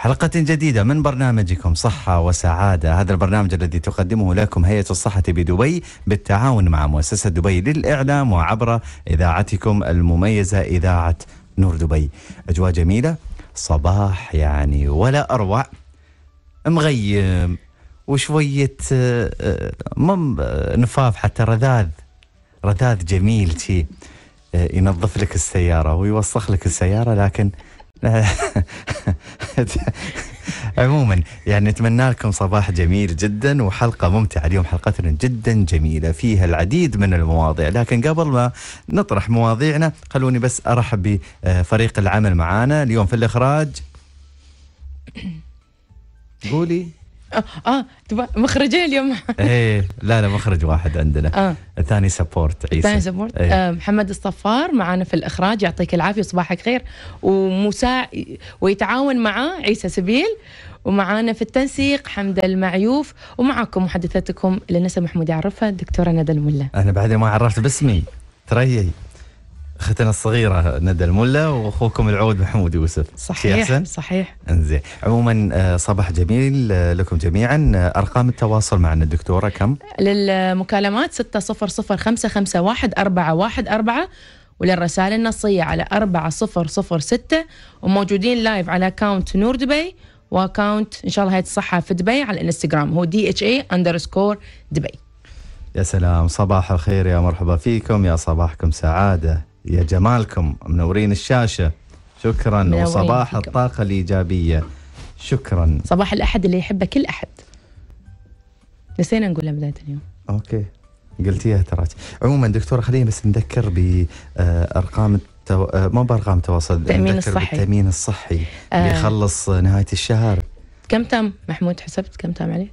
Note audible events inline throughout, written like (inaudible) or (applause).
حلقة جديدة من برنامجكم صحة وسعادة هذا البرنامج الذي تقدمه لكم هيئة الصحة بدبي بالتعاون مع مؤسسة دبي للإعلام وعبر إذاعتكم المميزة إذاعة نور دبي أجواء جميلة صباح يعني ولا أروع مغيم وشوية آه، آه، مم آه، نفاف حتى رذاذ رذاذ جميل شي ينظف لك السيارة ويوسخ لك السيارة لكن (laughs) عموما يعني نتمنى لكم صباح جميل جدا وحلقه ممتعه اليوم حلقتنا جدا جميله فيها العديد من المواضيع لكن قبل ما نطرح مواضيعنا خلوني بس ارحب بفريق العمل معانا اليوم في الاخراج قولي اه, آه مخرجين اليوم (laughs) ايه لا لا مخرج واحد عندنا آه. الثاني سبورت عيسى الثاني سبورت إيه. آه محمد الصفار معانا في الاخراج يعطيك العافيه صباحك خير ومسا ويتعاون معاه عيسى سبيل ومعانا في التنسيق حمد المعيوف ومعكم محدثتكم لنسى محمود يعرفها الدكتوره ندى الملا انا بعد ما عرفت باسمي تريي اختنا الصغيره ندى الملا واخوكم العود محمود يوسف صحيح أحسن؟ صحيح انزين عموما آه، صباح جميل آه، لكم جميعا آه، ارقام التواصل معنا الدكتوره كم للمكالمات 6005514114 وللرسائل النصيه على 4006 وموجودين لايف على اكونت نور دبي واكاونت ان شاء الله هي الصحه في دبي على الانستغرام هو دي اتش اي اندرسكور دبي يا سلام صباح الخير يا مرحبا فيكم يا صباحكم سعاده يا جمالكم منورين الشاشة شكرا وصباح فيكم. الطاقة الإيجابية شكرا صباح الأحد اللي يحبه كل أحد نسينا نقولها بداية اليوم أوكي قلتيها تراك عموما دكتورة خلينا بس نذكر بأرقام آه، التو... آه، مو بأرقام التواصل التأمين الصحي التأمين الصحي آه. اللي يخلص نهاية الشهر كم تم محمود حسبت كم تم عليه؟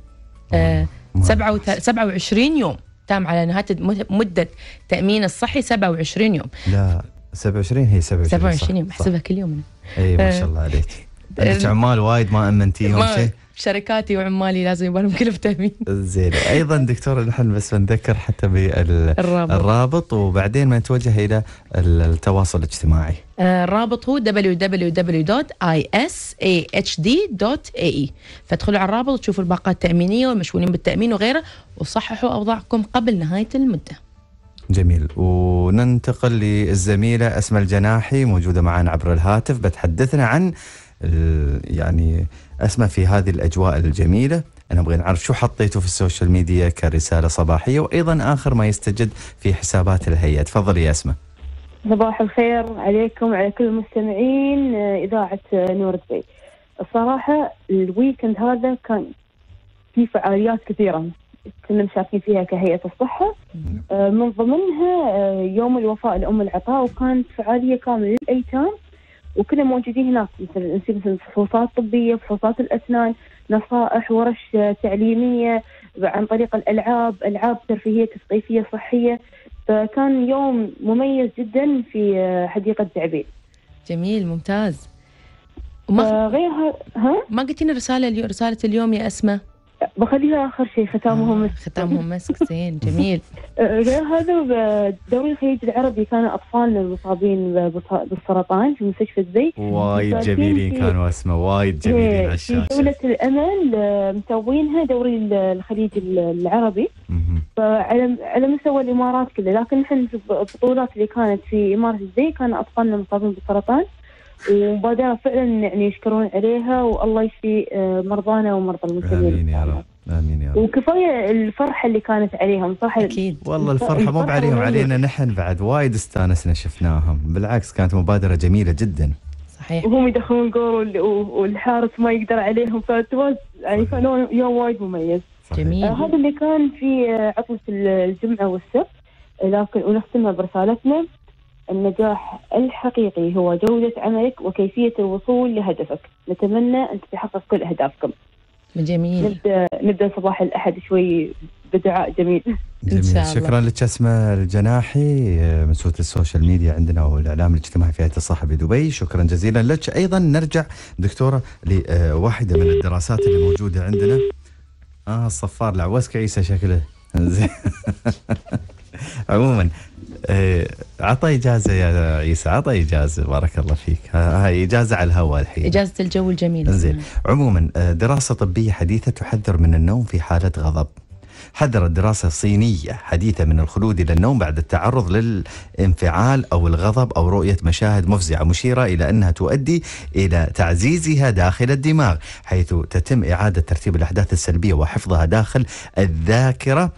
آه. 27 يوم تام على نهايه مده تامين الصحي 27 يوم لا 27 هي 27 27 يوم احسبها كل يوم اي ما آه. شاء الله عليك آه. عندك عمال وايد ما امنتيهم شيء شركاتي وعمالي لازم يبقى لهم كل مهتمين زين ايضا دكتور نحن بس بنذكر حتى بالرابط الرابط وبعدين ما نتوجه الى التواصل الاجتماعي آه، الرابط هو www.isahd.ae فادخلوا على الرابط وتشوفوا الباقات التامينيه والمشمولين بالتامين وغيره وصححوا اوضاعكم قبل نهايه المده جميل وننتقل للزميلة أسماء الجناحي موجودة معنا عبر الهاتف بتحدثنا عن يعني اسمع في هذه الاجواء الجميله انا ابغى نعرف شو حطيته في السوشيال ميديا كرساله صباحيه وايضا اخر ما يستجد في حسابات الهيئه تفضلي يا اسماء صباح الخير عليكم على كل المستمعين اذاعه نور دبي الصراحه الويكند هذا كان في فعاليات كثيره كنا مشاركين فيها كهيئه الصحه آه، من ضمنها آه، يوم الوفاء لام العطاء وكانت فعاليه كامله للايتام وكنا موجودين هناك مثل مثل فحوصات طبيه فحوصات الاسنان نصائح ورش تعليميه عن طريق الالعاب العاب ترفيهيه تثقيفيه صحيه فكان يوم مميز جدا في حديقه زعبيل جميل ممتاز وما آه، غيرها ها ما قلتي رساله رساله اليوم يا اسماء بخليها اخر شيء ختامهم آه، مسك ختامهم مسك زين جميل (laughs) آه، غير هذا دوري الخليج العربي كان اطفال المصابين بالسرطان في مستشفى الزي وايد جميلين كانوا اسمه وايد إيه، جميلين في دولة الامل آه، مسوينها دوري الخليج العربي على مستوى الامارات كلها لكن نحن البطولات اللي كانت في اماره الزي كان اطفالنا مصابين بالسرطان ومبادرة فعلا يعني يشكرون عليها والله يشفي آه، مرضانا ومرضى المسلمين آمين يا رب امين يا رب وكفايه الفرحه اللي كانت عليهم صح اكيد والله الفرحه مو عليهم علينا نحن بعد وايد استانسنا شفناهم بالعكس كانت مبادره جميله جدا صحيح وهم يدخلون جول والحارس ما يقدر عليهم فتواز يعني كانوا يوم وايد مميز جميل آه هذا اللي كان في آه، عطله الجمعه والسبت آه، لكن ونختمها برسالتنا النجاح الحقيقي هو جودة عملك وكيفية الوصول لهدفك نتمنى أن تتحقق كل أهدافكم جميل نبدأ, نبدأ صباح الأحد شوي بدعاء جميل جميل شكرا لك اسماء الجناحي مسؤولة آه، السوشيال ميديا عندنا والاعلام الاجتماعي في هيئه الصحه بدبي شكرا جزيلا لك ايضا نرجع دكتوره لواحده من الدراسات اللي موجوده عندنا اه الصفار العوسك عيسى شكله (laughs) عموما آه، عطى اجازه يا عيسى عطى اجازه بارك الله فيك هاي اجازه على الهواء الحين اجازه الجو الجميل زين نعم. عموما آه، دراسه طبيه حديثه تحذر من النوم في حاله غضب حذرت دراسة صينية حديثة من الخلود إلى النوم بعد التعرض للانفعال أو الغضب أو رؤية مشاهد مفزعة مشيرة إلى أنها تؤدي إلى تعزيزها داخل الدماغ حيث تتم إعادة ترتيب الأحداث السلبية وحفظها داخل الذاكرة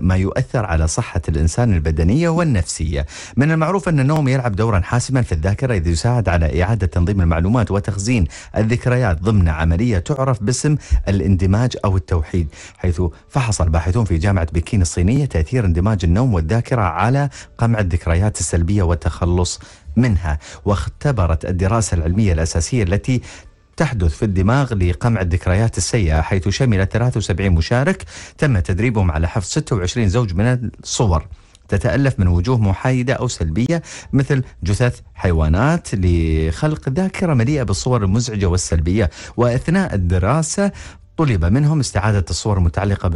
ما يؤثر على صحة الإنسان البدنية والنفسية من المعروف أن النوم يلعب دورا حاسما في الذاكرة إذ يساعد على إعادة تنظيم المعلومات وتخزين الذكريات ضمن عملية تعرف باسم الاندماج أو التوحيد حيث فحص الباحثون في جامعة بكين الصينية تأثير اندماج النوم والذاكرة على قمع الذكريات السلبية والتخلص منها واختبرت الدراسة العلمية الأساسية التي تحدث في الدماغ لقمع الذكريات السيئة حيث شملت 73 مشارك تم تدريبهم على حفظ 26 زوج من الصور تتألف من وجوه محايدة أو سلبية مثل جثث حيوانات لخلق ذاكرة مليئة بالصور المزعجة والسلبية وأثناء الدراسة طلب منهم استعادة الصور المتعلقة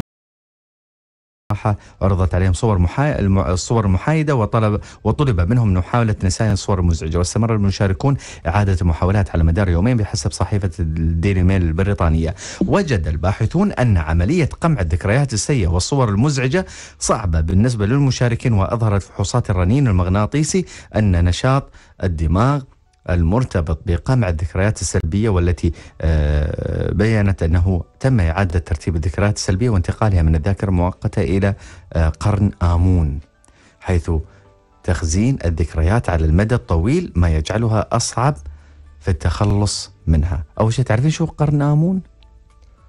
عرضت عليهم صور محايدة الصور المحايدة وطلب وطلب منهم محاولة نسيان الصور المزعجة واستمر المشاركون إعادة المحاولات على مدار يومين بحسب صحيفة الديلي ميل البريطانية وجد الباحثون أن عملية قمع الذكريات السيئة والصور المزعجة صعبة بالنسبة للمشاركين وأظهرت فحوصات الرنين المغناطيسي أن نشاط الدماغ المرتبط بقمع الذكريات السلبية والتي آه، بيّنت أنه تم إعادة ترتيب الذكريات السلبية وانتقالها من الذاكرة المؤقتة إلى آه، قرن آمون حيث تخزين الذكريات على المدى الطويل ما يجعلها أصعب في التخلص منها أول شيء تعرفين شو قرن آمون؟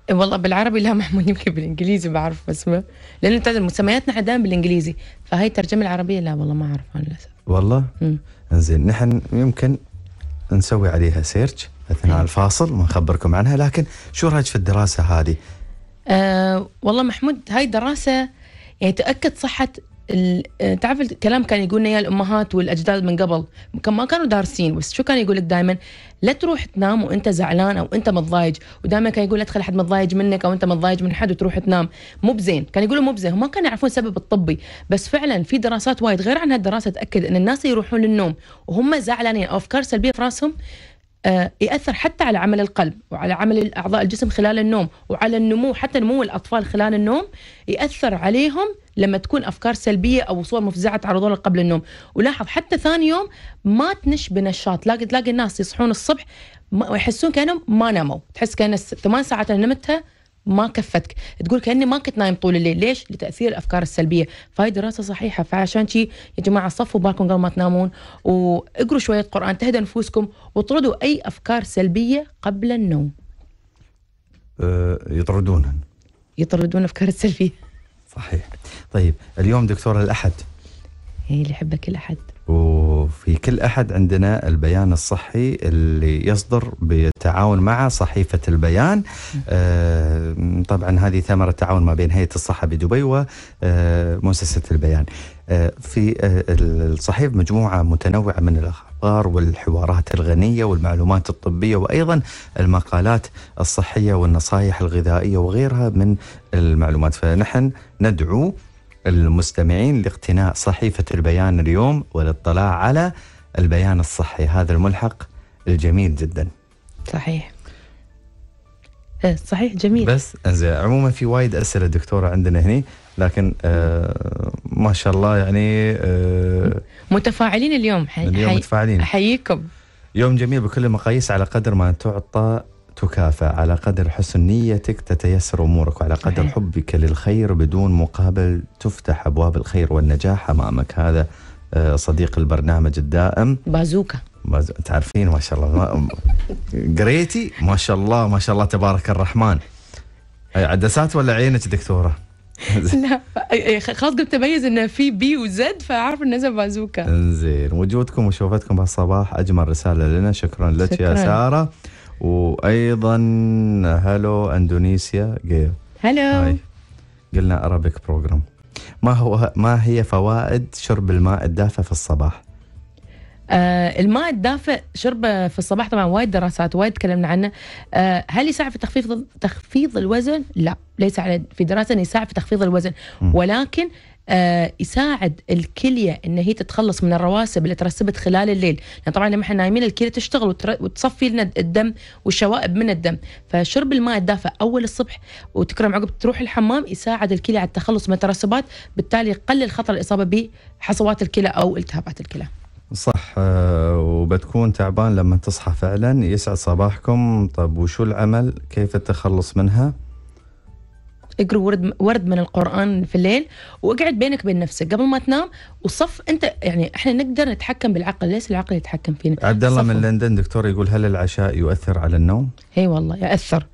إيه، والله بالعربي لا (laughs) محمود يمكن بالانجليزي بعرف اسمه لان مسمياتنا عدام بالانجليزي فهي الترجمه العربيه لا والله ما اعرفها للاسف والله؟ امم زين نحن يمكن نسوي عليها سيرش اثناء إيه. الفاصل ونخبركم عنها لكن شو رايك في الدراسه هذه؟ أه والله محمود هاي دراسه يعني تاكد صحه آه، تعرف الكلام كان يقولنا يا الامهات والاجداد من قبل ما كانوا دارسين بس شو كان يقول لك دائما لا تروح تنام وانت زعلان او انت متضايج ودائما كان يقول لا تخلي حد متضايج منك او انت متضايج من حد وتروح تنام مو بزين كان يقولوا مو بزين ما كانوا يعرفون السبب الطبي بس فعلا في دراسات وايد غير عن هالدراسه تاكد ان الناس يروحون للنوم وهم زعلانين او افكار سلبيه في راسهم آه، ياثر حتى على عمل القلب وعلى عمل اعضاء الجسم خلال النوم وعلى النمو حتى نمو الاطفال خلال النوم ياثر عليهم لما تكون افكار سلبيه او صور مفزعه تعرضون قبل النوم ولاحظ حتى ثاني يوم ما تنش بنشاط تلاقي تلاقي الناس يصحون الصبح ويحسون كانهم ما ناموا تحس كان الثمان ساعات اللي نمتها ما كفتك تقول كاني ما كنت نايم طول الليل ليش لتاثير الافكار السلبيه فهي دراسه صحيحه فعشان شي يا جماعه صفوا بالكم قبل ما تنامون واقروا شويه قران تهدى نفوسكم وطردوا اي افكار سلبيه قبل النوم أه يطردونها يطردون افكار السلبيه صحيح طيب اليوم دكتور الاحد هي إيه، اللي يحبك الاحد وفي كل أحد عندنا البيان الصحي اللي يصدر بالتعاون مع صحيفة البيان آه، طبعا هذه ثمرة تعاون ما بين هيئة الصحة بدبي ومؤسسة آه، البيان آه، في الصحيفه مجموعة متنوعة من الأخبار والحوارات الغنية والمعلومات الطبية وأيضا المقالات الصحية والنصائح الغذائية وغيرها من المعلومات فنحن ندعو المستمعين لاقتناء صحيفة البيان اليوم والاطلاع على البيان الصحي هذا الملحق الجميل جدا صحيح إيه، صحيح جميل بس انزين عموما في وايد اسئله دكتوره عندنا هنا لكن آه ما شاء الله يعني آه متفاعلين اليوم حي اليوم متفاعلين احييكم يوم جميل بكل المقاييس على قدر ما تعطى تكافأ على قدر حسن نيتك تتيسر أمورك وعلى قدر صحيح. حبك للخير بدون مقابل تفتح أبواب الخير والنجاح أمامك هذا آه، صديق البرنامج الدائم بازوكا باز... تعرفين ما شاء الله قريتي ما... ما شاء الله ما شاء الله تبارك الرحمن عدسات ولا عينك دكتوره؟ (laughs) لا خلاص قلت اميز ان في بي وزد فاعرف انها بازوكا. زين وجودكم وشوفتكم هالصباح اجمل رساله لنا شكرا لك شكرا. يا ساره وايضا هلو اندونيسيا جيل هلو قلنا ارابيك بروجرام ما هو ما هي فوائد شرب الماء الدافئ في الصباح؟ آه الماء الدافئ شربه في الصباح طبعا وايد دراسات وايد تكلمنا عنه آه هل يساعد في تخفيض تخفيض الوزن؟ لا ليس على في دراسه انه يساعد في تخفيض الوزن ولكن آه، يساعد الكليه ان هي تتخلص من الرواسب اللي ترسبت خلال الليل لان يعني طبعا لما احنا نايمين الكليه تشتغل وتصفي لنا الدم والشوائب من الدم فشرب الماء الدافئ اول الصبح وتكرم عقب تروح الحمام يساعد الكلية على التخلص من الترسبات بالتالي يقلل خطر الاصابه بحصوات الكلى او التهابات الكلى صح آه، وبتكون تعبان لما تصحى فعلا يسعد صباحكم طب وشو العمل كيف التخلص منها اقرا ورد ورد من القران في الليل واقعد بينك وبين نفسك قبل ما تنام وصف انت يعني احنا نقدر نتحكم بالعقل ليس العقل يتحكم فينا عبد الله من لندن دكتور يقول هل العشاء يؤثر على النوم؟ اي والله ياثر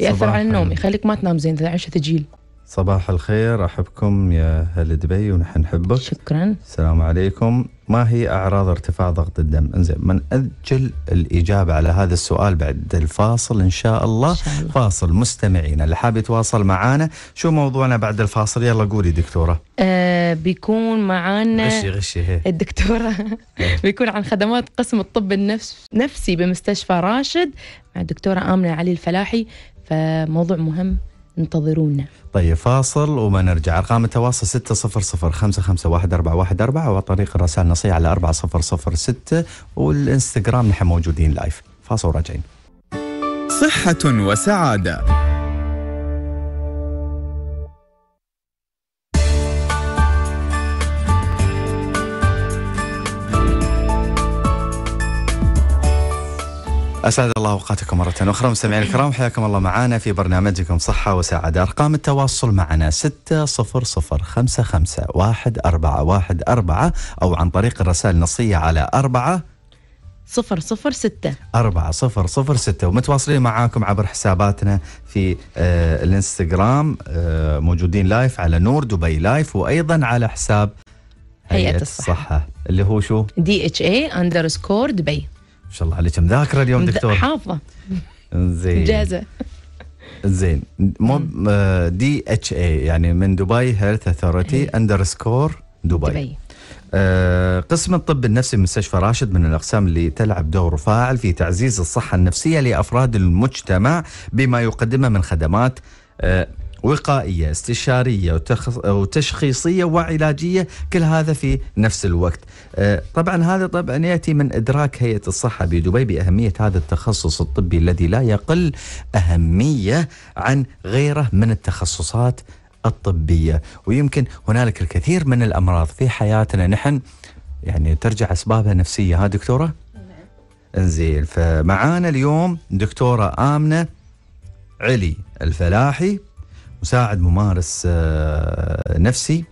ياثر على النوم يخليك ما تنام زين اذا عشت تجيل صباح الخير أحبكم يا أهل دبي ونحن نحبك شكرا السلام عليكم ما هي أعراض ارتفاع ضغط الدم انزين من أجل الإجابة على هذا السؤال بعد الفاصل إن شاء الله, إن شاء الله. فاصل مستمعينا اللي حاب يتواصل معانا شو موضوعنا بعد الفاصل يلا قولي دكتورة آه بيكون معانا غشي غشي هي. الدكتورة إيه. (laughs) بيكون عن خدمات قسم الطب النفسي بمستشفى راشد مع الدكتورة آمنة علي الفلاحي فموضوع مهم انتظرونا طيب فاصل وما نرجع أرقام التواصل 600551414 وطريق طريق الرسائل النصية على 4006 والإنستغرام نحن موجودين لايف فاصل وراجعين صحة وسعادة أسعد الله أوقاتكم مرة أخرى مستمعينا الكرام حياكم الله معنا في برنامجكم صحة وسعادة أرقام التواصل معنا 600551414 أو عن طريق الرسائل النصية على 4 صفر صفر ستة أربعة صفر صفر ستة ومتواصلين معاكم عبر حساباتنا في آه الانستغرام آه موجودين لايف على نور دبي لايف وأيضا على حساب هيئة الصحة, الصحة. اللي هو شو؟ دي اتش اي اندرسكور دبي ما شاء الله عليك مذاكره اليوم دكتور حافظه زين جاهزه زين مو دي اتش اي يعني من دبي هيلث اثورتي اندر سكور دبي, دبي. آه، قسم الطب النفسي بمستشفى راشد من الاقسام اللي تلعب دور فاعل في تعزيز الصحه النفسيه لافراد المجتمع بما يقدمه من خدمات آه، وقائية استشارية وتشخيصية وعلاجية كل هذا في نفس الوقت آه، طبعا هذا طبعا يأتي من إدراك هيئة الصحة بدبي بأهمية هذا التخصص الطبي الذي لا يقل أهمية عن غيره من التخصصات الطبية ويمكن هنالك الكثير من الأمراض في حياتنا نحن يعني ترجع أسبابها نفسية ها دكتورة؟ نعم. انزين فمعانا اليوم دكتورة آمنة علي الفلاحي مساعد ممارس آه، نفسي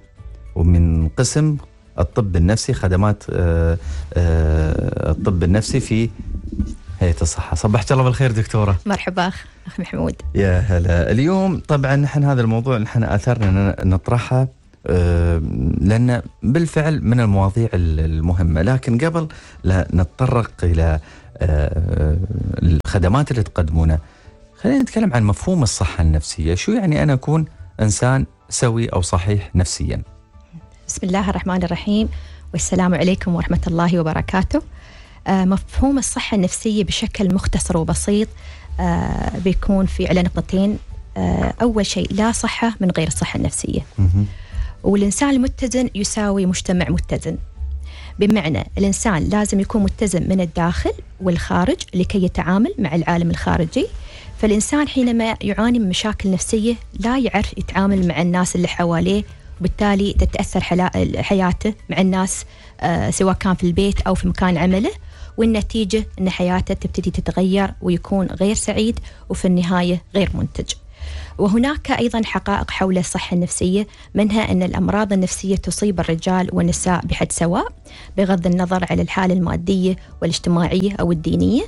ومن قسم الطب النفسي خدمات آه، آه، الطب النفسي في هيئه الصحه صبحت الله بالخير دكتوره مرحبا اخ اخ محمود يا هلا اليوم طبعا نحن هذا الموضوع نحن اثرنا نطرحه لأن بالفعل من المواضيع المهمة لكن قبل لا نتطرق إلى الخدمات اللي تقدمونها خلينا نتكلم عن مفهوم الصحة النفسية شو يعني أنا أكون إنسان سوي أو صحيح نفسيا بسم الله الرحمن الرحيم والسلام عليكم ورحمة الله وبركاته آه، مفهوم الصحة النفسية بشكل مختصر وبسيط آه، بيكون في على نقطتين آه، أول شيء لا صحة من غير الصحة النفسية والإنسان المتزن يساوي مجتمع متزن بمعنى الإنسان لازم يكون متزن من الداخل والخارج لكي يتعامل مع العالم الخارجي فالإنسان حينما يعاني من مشاكل نفسية لا يعرف يتعامل مع الناس اللي حواليه وبالتالي تتأثر حياته مع الناس آه، سواء كان في البيت أو في مكان عمله والنتيجة أن حياته تبتدي تتغير ويكون غير سعيد وفي النهاية غير منتج وهناك أيضا حقائق حول الصحة النفسية منها أن الأمراض النفسية تصيب الرجال والنساء بحد سواء بغض النظر على الحالة المادية والاجتماعية أو الدينية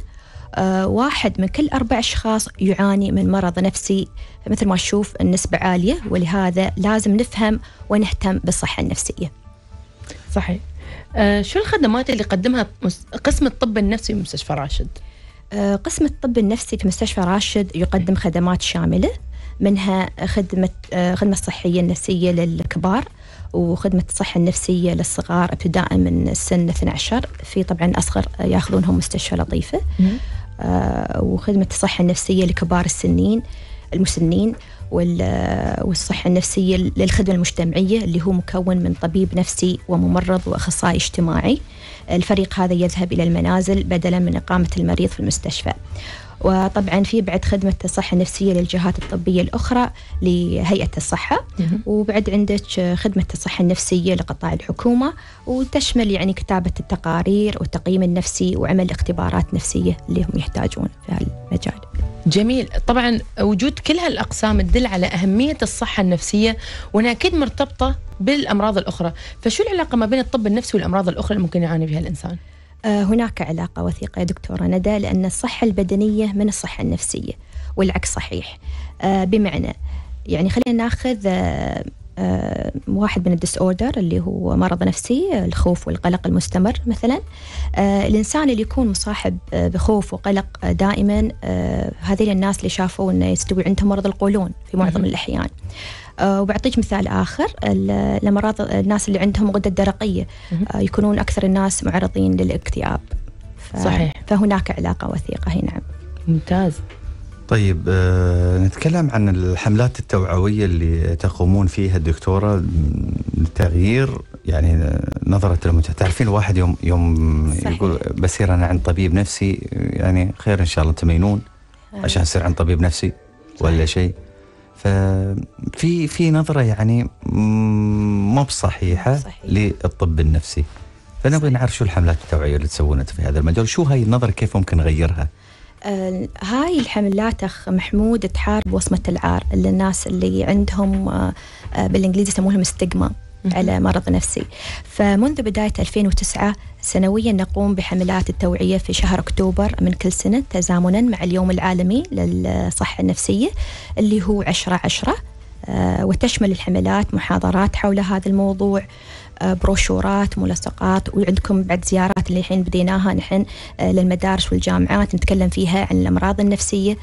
آه، واحد من كل أربع أشخاص يعاني من مرض نفسي مثل ما نشوف النسبة عالية ولهذا لازم نفهم ونهتم بالصحة النفسية صحيح آه، شو الخدمات اللي قدمها قسم الطب النفسي بمستشفى راشد؟ آه، قسم الطب النفسي في مستشفى راشد يقدم خدمات شاملة منها خدمة خدمة الصحية النفسية للكبار وخدمة الصحة النفسية للصغار ابتداء من سن 12 في طبعا أصغر ياخذونهم مستشفى لطيفة آه، وخدمة الصحة النفسية لكبار السنين المسنين آه، والصحة النفسية للخدمة المجتمعية اللي هو مكون من طبيب نفسي وممرض وأخصائي اجتماعي الفريق هذا يذهب إلى المنازل بدلا من إقامة المريض في المستشفى وطبعا في بعد خدمة الصحة النفسية للجهات الطبية الأخرى لهيئة الصحة وبعد عندك خدمة الصحة النفسية لقطاع الحكومة وتشمل يعني كتابة التقارير والتقييم النفسي وعمل اختبارات نفسية اللي هم يحتاجون في هالمجال جميل طبعا وجود كل هالأقسام تدل على أهمية الصحة النفسية وأنها أكيد مرتبطة بالأمراض الأخرى فشو العلاقة ما بين الطب النفسي والأمراض الأخرى اللي ممكن يعاني بها الإنسان؟ آه، هناك علاقة وثيقة يا دكتورة ندى لأن الصحة البدنية من الصحة النفسية والعكس صحيح آه، بمعنى يعني خلينا ناخذ آه، واحد من الديس اوردر اللي هو مرض نفسي الخوف والقلق المستمر مثلا الانسان اللي يكون مصاحب بخوف وقلق دائما هذه الناس اللي شافوا انه يستوي عندهم مرض القولون في معظم الاحيان آه، وبعطيك مثال اخر الامراض الناس اللي عندهم غده درقيه آه، يكونون اكثر الناس معرضين للاكتئاب ف... صحيح فهناك علاقه وثيقه هنا نعم ممتاز طيب آه، نتكلم عن الحملات التوعويه اللي تقومون فيها الدكتوره لتغيير يعني نظره المجتمع، تعرفين الواحد يوم يوم صحيح. يقول بسير انا عند طبيب نفسي يعني خير ان شاء الله تمينون عشان اصير عند طبيب نفسي ولا شيء في في نظره يعني مو بصحيحه صحيح. للطب النفسي فنبغى نعرف شو الحملات التوعيه اللي تسوونها في هذا المجال شو هاي النظره كيف ممكن نغيرها آه، هاي الحملات اخ محمود تحارب وصمه العار للناس اللي عندهم آه، آه، بالانجليزي يسمونهم ستيغما على مرض نفسي فمنذ بداية 2009 سنويا نقوم بحملات التوعية في شهر أكتوبر من كل سنة تزامنا مع اليوم العالمي للصحة النفسية اللي هو عشرة عشرة آه، وتشمل الحملات محاضرات حول هذا الموضوع آه، بروشورات ملصقات وعندكم بعد زيارات اللي الحين بديناها نحن آه، للمدارس والجامعات نتكلم فيها عن الأمراض النفسية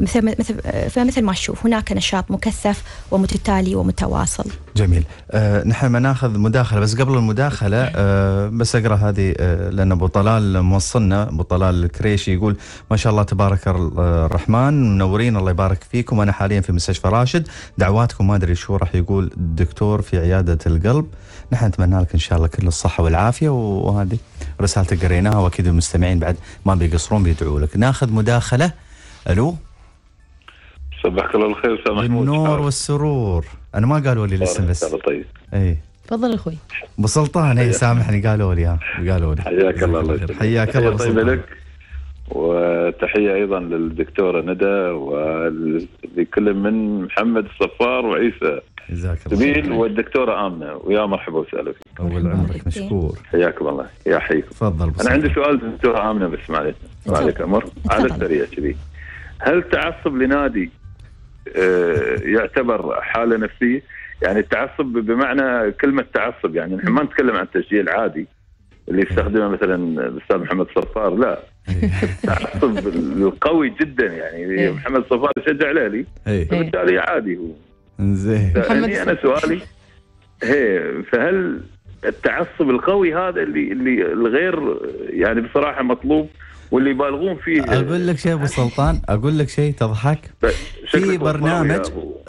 مثل مثل فمثل ما تشوف هناك نشاط مكثف ومتتالي ومتواصل جميل آه، نحن نحن بناخذ مداخلة بس قبل المداخلة نعم. بس أقرأ هذه لأن أبو طلال موصلنا أبو طلال الكريشي يقول ما شاء الله تبارك الرحمن منورين الله يبارك فيكم أنا حاليا في مستشفى راشد دعواتكم ما أدري شو راح يقول الدكتور في عيادة القلب القلب نحن نتمنى لك إن شاء الله كل الصحة والعافية وهذه رسالتك قريناها وأكيد المستمعين بعد ما بيقصرون بيدعوا لك ناخذ مداخلة ألو صباحك الله الخير سامح النور والسرور انا ما قالوا لي الاسم بس طيب اي تفضل اخوي ابو سلطان اي سامحني قالوا لي قالوا لي حياك الله الله حياك الله طيبه لك وتحيه ايضا للدكتوره ندى ولكل من محمد الصفار وعيسى جزاك الله سبيل والدكتوره امنه ويا مرحبا وسهلا فيك اول عمرك مشكور حياكم الله يا حيكم تفضل انا عندي سؤال دكتوره امنه بس معلش معلش امر على السريع كذي هل تعصب لنادي آه، يعتبر حاله نفسيه؟ يعني التعصب بمعنى كلمه تعصب يعني نحن ما نتكلم عن تسجيل عادي اللي يستخدمه مثلا الاستاذ محمد صفار لا التعصب إيه. القوي جدا يعني إيه. محمد صفار يشجع الاهلي إيه. فبالتالي عادي هو زين يعني انا سؤالي هي فهل التعصب القوي هذا اللي اللي الغير يعني بصراحه مطلوب واللي يبالغون فيه اقول لك شيء ابو سلطان اقول لك شيء تضحك في برنامج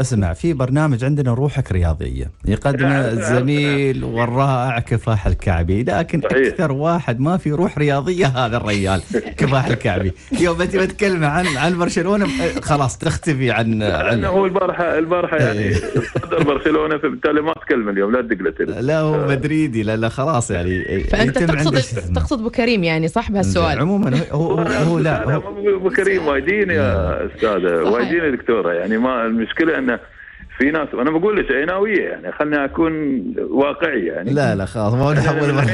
اسمع في برنامج عندنا روحك رياضيه يقدمه نعم، نعم، نعم. الزميل والرائع كفاح الكعبي لكن صحيح. اكثر واحد ما في روح رياضيه هذا الريال كفاح الكعبي يوم انت بتكلم عن عن برشلونه خلاص تختفي عن عن هو البارحه البارحه يعني صدر إيه. برشلونه فبالتالي ما تكلم اليوم لا تدق له لا هو مدريدي لا لا خلاص يعني فانت تقصد تقصد ابو كريم يعني صح بهالسؤال عموما هو هو لا هو كريم وايدين يا استاذه وايدين دكتوره يعني ما المشكله انه في ناس وانا بقول لك عيناويه يعني خلني اكون واقعي يعني لا لا خلاص ما (laughs) نحول ما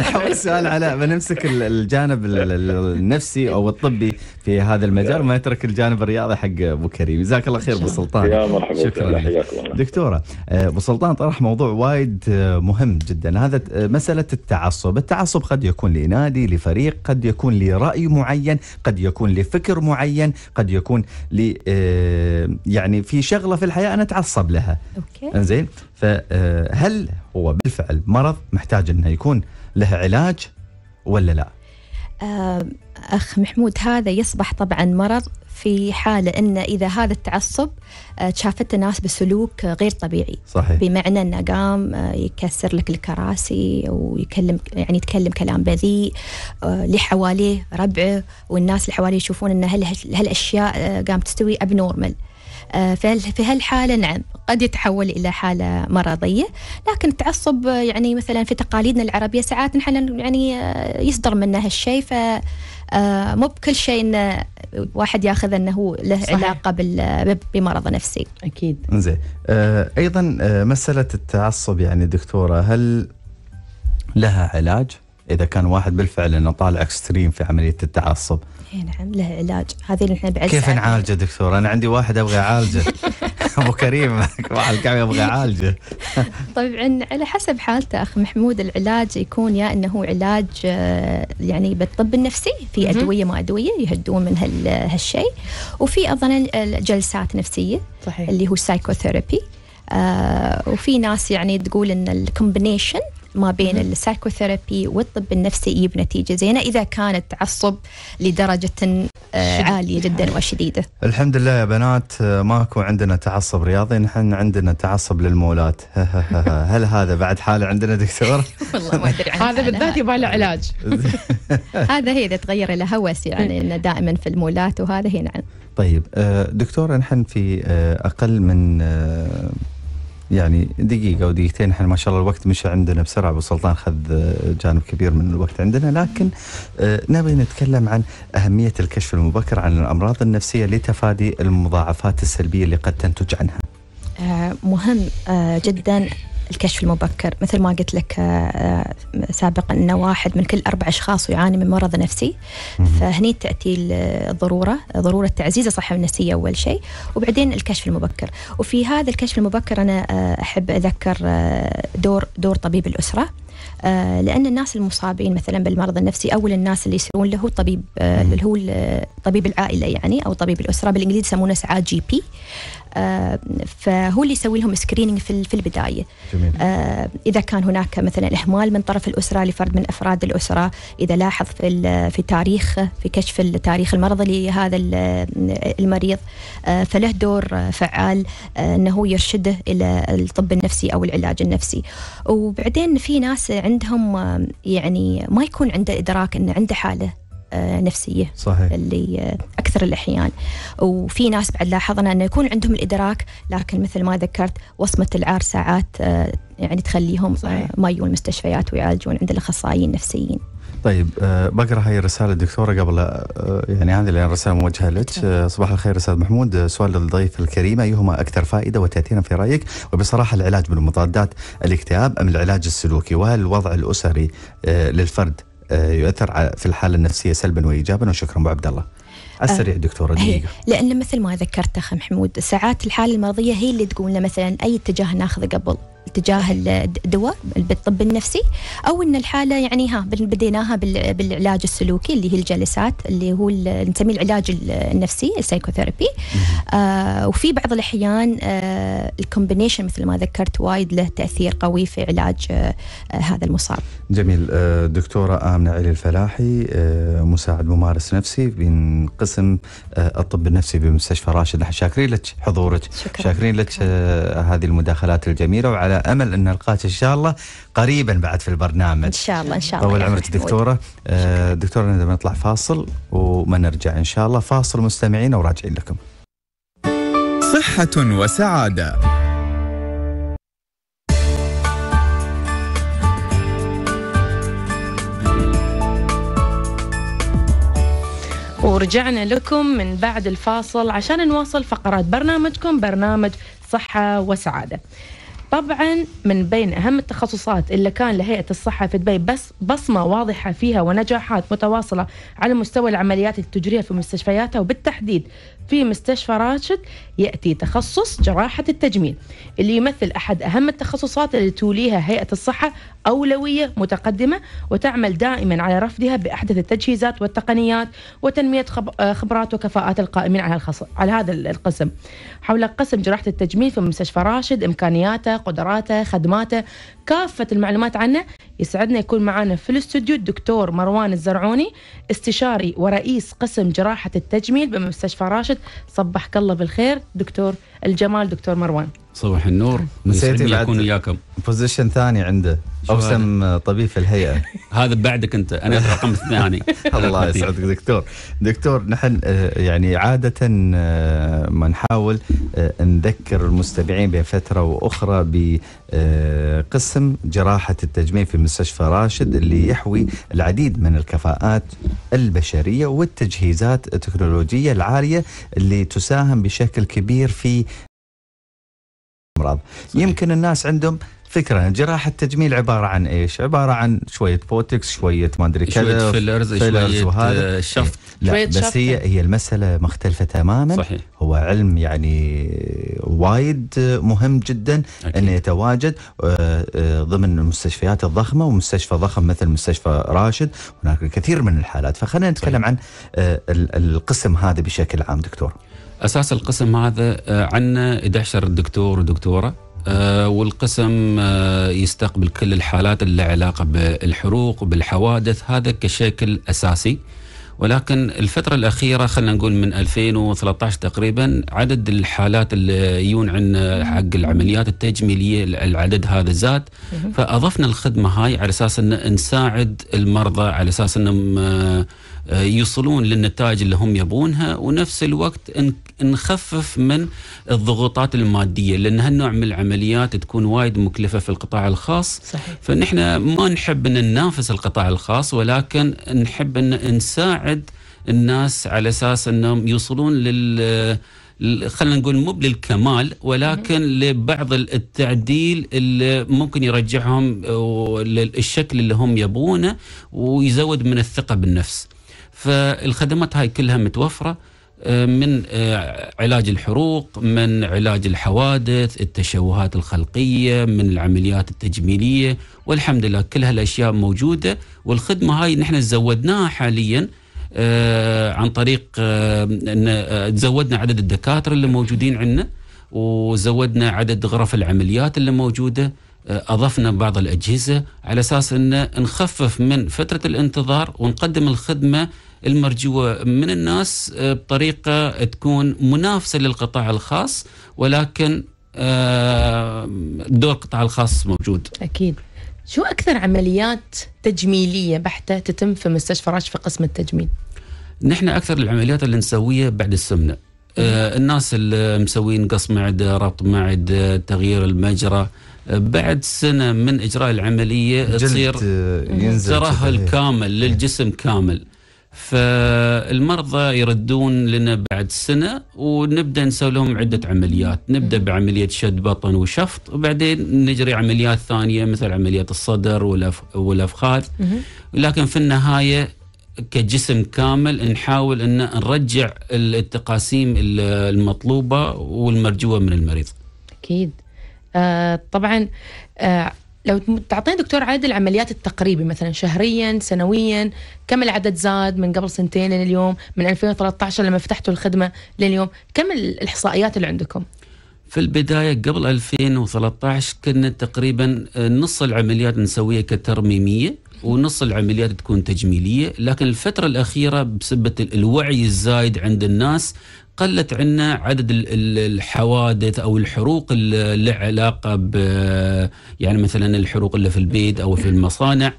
نحول السؤال على بنمسك الجانب النفسي او الطبي في هذا المجال وما نترك الجانب الرياضي حق ابو كريم جزاك الله خير ابو سلطان يا مرحبا شكرا لك دكتوره آه، ابو سلطان طرح موضوع وايد آه، مهم جدا هذا آه، مساله التعصب التعصب قد يكون لنادي لفريق قد يكون لراي معين قد يكون لفكر معين قد يكون ل يعني في شغله شغله في الحياه انا اتعصب لها اوكي انزين فهل هو بالفعل مرض محتاج انه يكون له علاج ولا لا اخ محمود هذا يصبح طبعا مرض في حالة أن إذا هذا التعصب آه، شافته ناس بسلوك غير طبيعي صحيح. بمعنى أنه قام آه، يكسر لك الكراسي ويكلم يعني يتكلم كلام بذيء آه، اللي حواليه ربعه والناس اللي حواليه يشوفون أن هالأشياء قام تستوي أبنورمال في هالحالة نعم قد يتحول إلى حالة مرضية لكن التعصب يعني مثلا في تقاليدنا العربية ساعات نحن يعني آه، يصدر منا هالشيء ف آه، مو بكل شيء انه واحد ياخذ انه له صحيح. علاقه بمرض نفسي. اكيد. زين أه ايضا آه، مساله التعصب يعني دكتوره هل لها علاج؟ اذا كان واحد بالفعل انه طالع اكستريم في عمليه التعصب اي نعم لها علاج هذه اللي احنا بعد كيف نعالجه دكتور انا عندي واحد ابغى اعالجه (laughs) ابو كريم واحد كان ابغى اعالجه طبعا على حسب حالته اخ محمود العلاج يكون يا انه علاج آه، يعني بالطب النفسي في ادويه ما ادويه يهدون من هالشيء وفي اظن جلسات نفسيه صحيح. اللي هو سايكوثيرابي آه وفي ناس يعني تقول ان الكومبينيشن ما بين السايكوثيرابي والطب النفسي يجيب نتيجه زينه اذا كان التعصب لدرجه آه، عاليه جدا وشديده. الحمد لله يا بنات آه، ماكو عندنا تعصب رياضي نحن عندنا تعصب للمولات (laughs) هل هذا بعد حاله عندنا دكتور؟ (laughs) والله ما ادري هذا بالذات يبغى له علاج. (laughs) هذا هي اذا تغير الى هوس يعني انه دائما في المولات وهذا هي نعم. طيب آه، دكتور نحن في اقل من يعني دقيقة ودقيقتين احنا ما شاء الله الوقت مشى عندنا بسرعة ابو سلطان خذ آه، جانب كبير من الوقت عندنا لكن آه، نبي نتكلم عن أهمية الكشف المبكر عن الأمراض النفسية لتفادي المضاعفات السلبية اللي قد تنتج عنها. آه، مهم جدا الكشف المبكر مثل ما قلت لك آه، آه، سابقا أن واحد من كل أربع أشخاص يعاني من مرض نفسي فهني تأتي الضرورة ضرورة تعزيز الصحة النفسية أول شيء وبعدين الكشف المبكر وفي هذا الكشف المبكر أنا آه، أحب أذكر دور دور طبيب الأسرة لان الناس المصابين مثلا بالمرض النفسي اول الناس اللي يسيرون له طبيب اللي هو طبيب العائله يعني او طبيب الاسره بالانجليزي يسمونه ساعات جي بي آه، فهو اللي يسوي لهم سكريننج في في البدايه جميل. آه، اذا كان هناك مثلا اهمال من طرف الاسره لفرد من افراد الاسره اذا لاحظ في في تاريخ في كشف التاريخ المرضي لهذا المريض آه، فله دور فعال انه يرشده الى الطب النفسي او العلاج النفسي وبعدين في ناس عندهم يعني ما يكون عنده ادراك ان عنده حاله آه، نفسيه صحيح. اللي آه، اكثر الاحيان وفي ناس بعد لاحظنا انه يكون عندهم الادراك لكن مثل ما ذكرت وصمه العار ساعات آه، يعني تخليهم صحيح. ما يجون المستشفيات ويعالجون عند الاخصائيين النفسيين طيب بقرا هاي الرساله الدكتوره قبل يعني هذه الرساله موجهه لك صباح الخير استاذ محمود سؤال للضيف الكريم ايهما اكثر فائده وتاثيرا في رايك وبصراحه العلاج من مضادات الاكتئاب ام العلاج السلوكي وهل الوضع الاسري للفرد آه، يؤثر في الحاله النفسيه سلبا وايجابا وشكرا ابو عبد الله. على السريع آه، دكتوره دقيقه لان مثل ما ذكرت اخ محمود ساعات الحاله المرضيه هي اللي تقول لنا مثلا اي اتجاه ناخذه قبل اتجاه الدواء بالطب النفسي او ان الحاله يعني ها بديناها بالعلاج السلوكي اللي هي الجلسات اللي هو نسميه العلاج النفسي السايكوثيرابي آه وفي بعض الاحيان آه الكومبينيشن مثل ما ذكرت وايد له تاثير قوي في علاج آه هذا المصاب. جميل آه، دكتوره امنه علي الفلاحي آه، مساعد ممارس نفسي من قسم آه، الطب النفسي بمستشفى راشد شاكرين لك حضورك شاكرين لك هذه المداخلات الجميله وعلى على امل ان نلقاك ان شاء الله قريبا بعد في البرنامج ان شاء الله ان شاء الله طول عمرك دكتوره آه دكتوره نبي نطلع فاصل وما نرجع ان شاء الله فاصل مستمعين وراجعين لكم صحه وسعاده ورجعنا لكم من بعد الفاصل عشان نواصل فقرات برنامجكم برنامج صحة وسعادة طبعا من بين اهم التخصصات اللي كان لهيئه الصحه في دبي بس بصمه واضحه فيها ونجاحات متواصله على مستوى العمليات التجريه في مستشفياتها وبالتحديد في مستشفى راشد يأتي تخصص جراحة التجميل اللي يمثل أحد أهم التخصصات اللي توليها هيئة الصحة أولوية متقدمة وتعمل دائما على رفدها بأحدث التجهيزات والتقنيات وتنمية آه، خبرات وكفاءات القائمين على, على هذا القسم حول قسم جراحة التجميل في مستشفى راشد إمكانياته قدراته خدماته كافة المعلومات عنه يسعدنا يكون معنا في الاستوديو الدكتور مروان الزرعوني استشاري ورئيس قسم جراحة التجميل بمستشفى راشد الراشد صبحك الله بالخير دكتور الجمال دكتور مروان صباح النور نسيت يكون وياكم بوزيشن ثاني عنده اوسم طبيب في الهيئه (laughs) هذا بعدك انت انا الرقم الثاني (laughs) الله يسعدك دكتور دكتور نحن آه، يعني عاده آه، ما نحاول آه، نذكر المستمعين بين فتره واخرى بقسم جراحه التجميل في مستشفى راشد اللي يحوي العديد من الكفاءات البشريه والتجهيزات التكنولوجيه العاليه اللي تساهم بشكل كبير في الامراض يمكن الناس عندهم فكره جراحه التجميل عباره عن ايش؟ عباره عن شويه بوتكس شويه ما ادري كذا شويه فيلرز, فيلرز شويه وهذا إيه، شفط لا شوية بس شفت. هي هي المساله مختلفه تماما صحيح. هو علم يعني وايد مهم جدا أكيد. انه يتواجد آه، آه، ضمن المستشفيات الضخمه ومستشفى ضخم مثل مستشفى راشد هناك الكثير من الحالات فخلينا نتكلم صحيح. عن آه، القسم هذا بشكل عام دكتور اساس القسم هذا عندنا 11 دكتور ودكتوره آه، والقسم آه، يستقبل كل الحالات اللي علاقة بالحروق وبالحوادث هذا كشكل أساسي ولكن الفترة الأخيرة خلينا نقول من 2013 تقريبا عدد الحالات اللي يون عن حق العمليات التجميلية العدد هذا زاد فأضفنا الخدمة هاي على أساس أن نساعد المرضى على أساس أنهم آه، آه، يوصلون للنتائج اللي هم يبونها ونفس الوقت نخفف من الضغوطات الماديه لان هالنوع من العمليات تكون وايد مكلفه في القطاع الخاص صحيح. فنحن ما نحب ان ننافس القطاع الخاص ولكن نحب ان نساعد الناس على اساس انهم يوصلون لل خلينا نقول مو للكمال ولكن لبعض التعديل اللي ممكن يرجعهم للشكل اللي هم يبونه ويزود من الثقه بالنفس. فالخدمات هاي كلها متوفره آه، من آه، علاج الحروق من علاج الحوادث التشوهات الخلقية من العمليات التجميلية والحمد لله كل هالأشياء موجودة والخدمة هاي نحن زودناها حاليا آه، عن طريق أن زودنا عدد الدكاترة اللي موجودين عندنا وزودنا عدد غرف العمليات اللي موجوده اضفنا بعض الاجهزه على اساس ان نخفف من فتره الانتظار ونقدم الخدمه المرجوه من الناس آه، بطريقه تكون منافسه للقطاع الخاص ولكن آه، دور القطاع الخاص موجود. اكيد. شو اكثر عمليات تجميليه بحته تتم في مستشفى راش في قسم التجميل؟ نحن اكثر العمليات اللي نسويها بعد السمنه. آه، الناس اللي مسوين قص معده، ربط معده، تغيير المجرى، بعد سنه من اجراء العمليه تصير ترهل كامل إيه. للجسم كامل فالمرضى يردون لنا بعد سنه ونبدا نسوي لهم عده عمليات، نبدا بعمليه شد بطن وشفط وبعدين نجري عمليات ثانيه مثل عمليه الصدر والافخاذ لكن في النهايه كجسم كامل نحاول ان نرجع التقاسيم المطلوبه والمرجوه من المريض. اكيد. آه طبعا آه لو تعطينا دكتور عادل العمليات التقريبي مثلا شهريا سنويا كم العدد زاد من قبل سنتين لليوم من 2013 لما فتحتوا الخدمة لليوم كم الإحصائيات اللي عندكم في البداية قبل 2013 كنا تقريبا آه، نص العمليات نسويها كترميمية ونص العمليات تكون تجميلية لكن الفترة الأخيرة بسبب الوعي الزايد عند الناس قلت عنا عدد الحوادث او الحروق اللي علاقه ب يعني مثلا الحروق اللي في البيت او في المصانع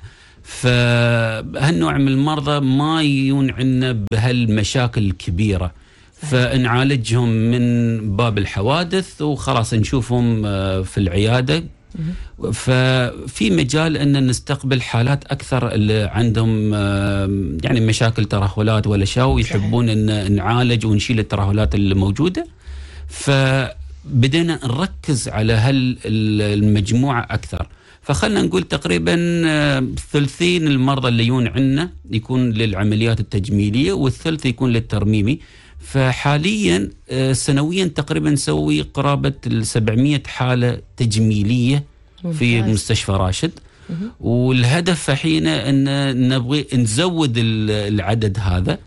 فهالنوع من المرضى ما يجون عنا بهالمشاكل الكبيره فنعالجهم من باب الحوادث وخلاص نشوفهم آه، في العياده ففي مجال ان نستقبل حالات اكثر اللي عندهم يعني مشاكل ترهلات ولا شو ويحبون ان نعالج ونشيل الترهلات الموجوده فبدينا نركز على هال المجموعه اكثر فخلنا نقول تقريبا ثلثين المرضى اللي يجون عندنا يكون للعمليات التجميليه والثلث يكون للترميمي فحاليا آه، سنويا تقريبا نسوي قرابه ال 700 حاله تجميليه في مستشفى راشد والهدف حين ان نبغي نزود العدد هذا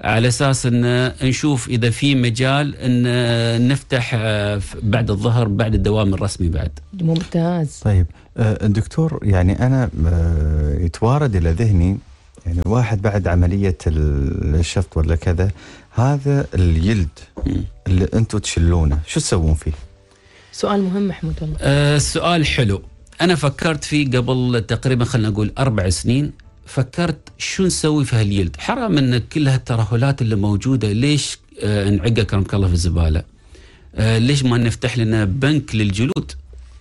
على اساس ان نشوف اذا في مجال ان نفتح آه، بعد الظهر بعد الدوام الرسمي بعد. ممتاز. طيب آه، دكتور يعني انا يتوارد الى ذهني يعني واحد بعد عمليه الشفط ولا كذا هذا الجلد اللي انتم تشلونه شو تسوون فيه؟ سؤال مهم محمود والله أه سؤال حلو انا فكرت فيه قبل تقريبا خلينا نقول اربع سنين فكرت شو نسوي في هاليلد حرام ان كل هالترهلات اللي موجوده ليش آه نعقها كرمك الله في الزباله آه ليش ما نفتح لنا بنك للجلود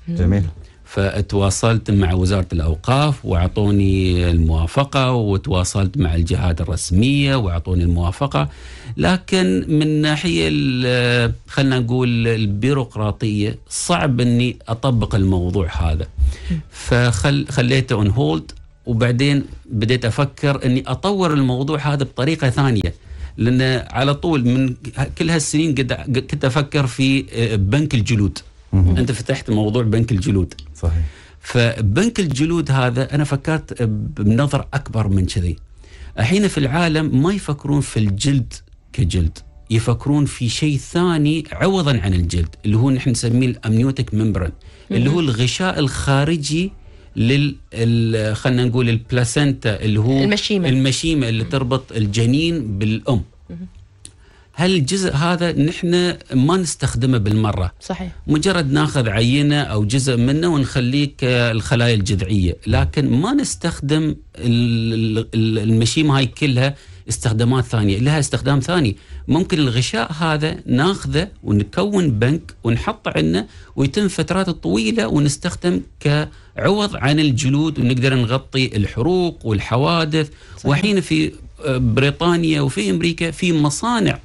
جميل فتواصلت مع وزارة الأوقاف وأعطوني الموافقة وتواصلت مع الجهات الرسمية وأعطوني الموافقة لكن من ناحية خلنا نقول البيروقراطية صعب أني أطبق الموضوع هذا فخليته أون هولد وبعدين بديت أفكر أني أطور الموضوع هذا بطريقة ثانية لأن على طول من كل هالسنين كنت أفكر في آه، بنك الجلود انت فتحت موضوع بنك الجلود صحيح فبنك الجلود هذا انا فكرت بنظر اكبر من كذي الحين في العالم ما يفكرون في الجلد كجلد يفكرون في شيء ثاني عوضا عن الجلد اللي هو نحن نسميه الامنيوتيك ممبران اللي هو الغشاء الخارجي لل خلينا نقول البلاسنتا اللي هو المشيمه المشيمه اللي تربط الجنين بالام هل الجزء هذا نحن ما نستخدمه بالمره صحيح مجرد ناخذ عينه او جزء منه ونخليه آه، كالخلايا الجذعيه لكن ما نستخدم المشيم هاي كلها استخدامات ثانيه لها استخدام ثاني ممكن الغشاء هذا ناخذه ونكون بنك ونحطه عندنا ويتم فترات طويله ونستخدم كعوض عن الجلود ونقدر نغطي الحروق والحوادث صحيح. وحين في آه، بريطانيا وفي امريكا في مصانع